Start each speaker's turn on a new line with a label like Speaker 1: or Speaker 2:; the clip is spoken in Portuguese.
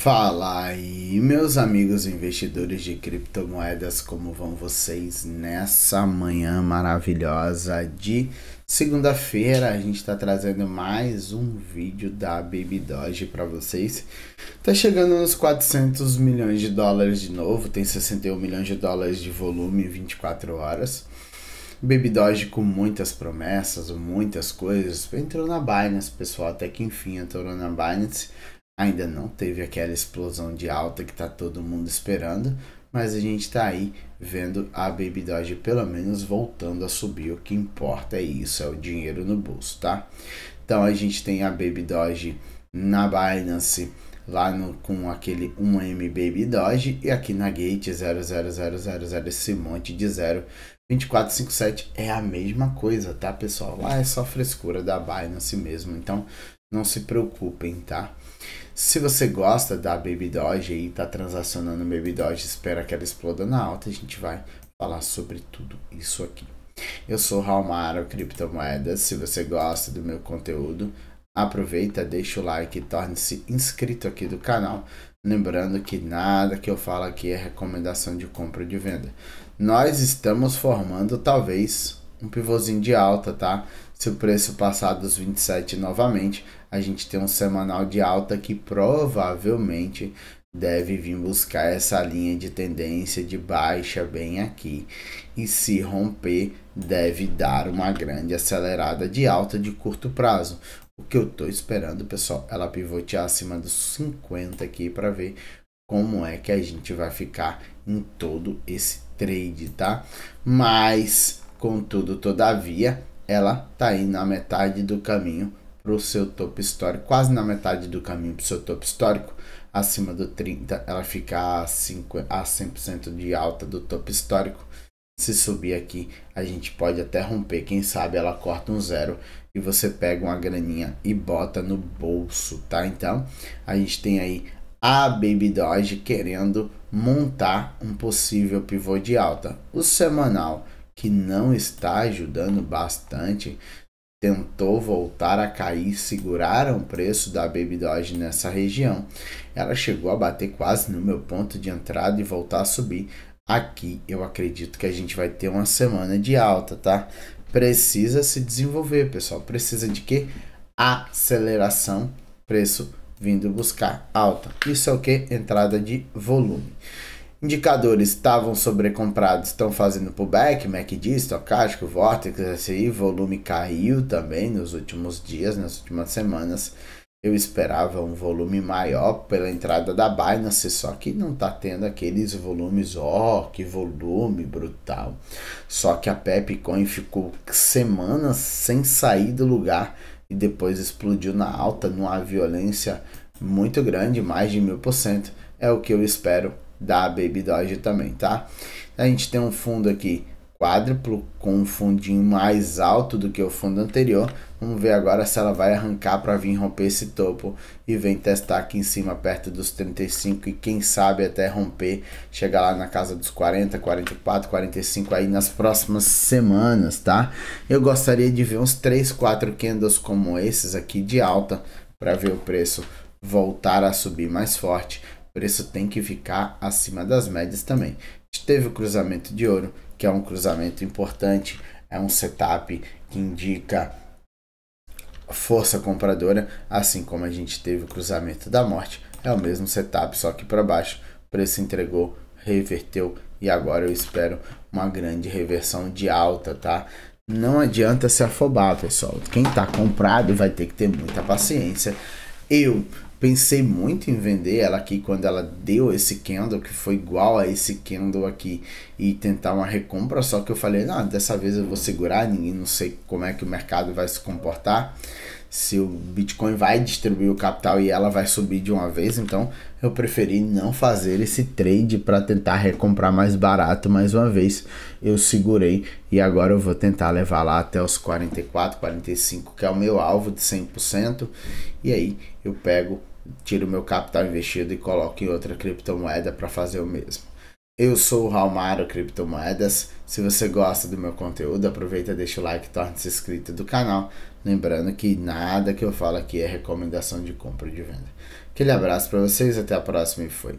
Speaker 1: Fala aí, meus amigos investidores de criptomoedas, como vão vocês nessa manhã maravilhosa de segunda-feira? A gente está trazendo mais um vídeo da Baby Doge para vocês. Tá chegando nos 400 milhões de dólares de novo, tem 61 milhões de dólares de volume em 24 horas. Baby Doge com muitas promessas, muitas coisas. Entrou na Binance, pessoal, até que enfim entrou na Binance. Ainda não teve aquela explosão de alta que está todo mundo esperando, mas a gente está aí vendo a Baby Doge pelo menos voltando a subir. O que importa é isso, é o dinheiro no bolso, tá? Então a gente tem a Baby Doge na Binance lá no, com aquele 1M Baby Doge e aqui na Gate 00000 esse monte de zero. 2457 é a mesma coisa, tá pessoal? Lá é só frescura da Binance mesmo. Então não se preocupem, tá? Se você gosta da Baby Doge e tá transacionando Baby Doge, espera que ela exploda na alta, a gente vai falar sobre tudo isso aqui. Eu sou Raul Mara, Criptomoedas. Se você gosta do meu conteúdo, aproveita, deixa o like e torne-se inscrito aqui do canal. Lembrando que nada que eu falo aqui é recomendação de compra ou de venda. Nós estamos formando talvez um pivôzinho de alta, tá? Se o preço passar dos 27 novamente, a gente tem um semanal de alta que provavelmente deve vir buscar essa linha de tendência de baixa bem aqui. E se romper, deve dar uma grande acelerada de alta de curto prazo. O que eu estou esperando, pessoal, é ela pivotear acima dos 50 aqui para ver como é que a gente vai ficar em todo esse trade, tá? Mas Contudo, todavia, ela está aí na metade do caminho para o seu topo histórico, quase na metade do caminho para o seu topo histórico. Acima do 30, ela fica a, 5, a 100% de alta do topo histórico. Se subir aqui, a gente pode até romper. Quem sabe ela corta um zero e você pega uma graninha e bota no bolso, tá? Então, a gente tem aí a Baby Doge querendo montar um possível pivô de alta. O semanal que não está ajudando bastante, tentou voltar a cair, seguraram o preço da Baby Doge nessa região. Ela chegou a bater quase no meu ponto de entrada e voltar a subir. Aqui eu acredito que a gente vai ter uma semana de alta, tá? Precisa se desenvolver, pessoal. Precisa de quê? Aceleração, preço vindo buscar alta. Isso é o que? Entrada de volume. Indicadores estavam sobrecomprados, estão fazendo pullback, MACD, estocástico, Vortex, SI, volume caiu também nos últimos dias, nas últimas semanas. Eu esperava um volume maior pela entrada da Binance, só que não está tendo aqueles volumes, ó, oh, que volume brutal. Só que a Pepcoin ficou semanas sem sair do lugar e depois explodiu na alta, numa violência muito grande, mais de mil por cento. É o que eu espero da Baby Doge também, tá? A gente tem um fundo aqui quádruplo com um fundinho mais alto do que o fundo anterior. Vamos ver agora se ela vai arrancar para vir romper esse topo e vem testar aqui em cima perto dos 35 e quem sabe até romper, chegar lá na casa dos 40, 44, 45 aí nas próximas semanas, tá? Eu gostaria de ver uns 3, 4 candles como esses aqui de alta para ver o preço voltar a subir mais forte preço tem que ficar acima das médias também. A gente teve o cruzamento de ouro, que é um cruzamento importante, é um setup que indica força compradora, assim como a gente teve o cruzamento da morte. É o mesmo setup, só que para baixo. preço entregou, reverteu e agora eu espero uma grande reversão de alta, tá? Não adianta se afobar, pessoal. Quem tá comprado vai ter que ter muita paciência. Eu Pensei muito em vender ela aqui quando ela deu esse candle, que foi igual a esse candle aqui, e tentar uma recompra. Só que eu falei: não, dessa vez eu vou segurar, ninguém não sei como é que o mercado vai se comportar. Se o Bitcoin vai distribuir o capital e ela vai subir de uma vez, então eu preferi não fazer esse trade para tentar recomprar mais barato mais uma vez. Eu segurei e agora eu vou tentar levar lá até os 44, 45, que é o meu alvo de 100%, e aí eu pego tiro meu capital investido e coloco em outra criptomoeda para fazer o mesmo. Eu sou o Raulmaro Criptomoedas. Se você gosta do meu conteúdo, aproveita, deixa o like e torne-se inscrito do canal. Lembrando que nada que eu falo aqui é recomendação de compra ou de venda. Aquele abraço para vocês, até a próxima e fui.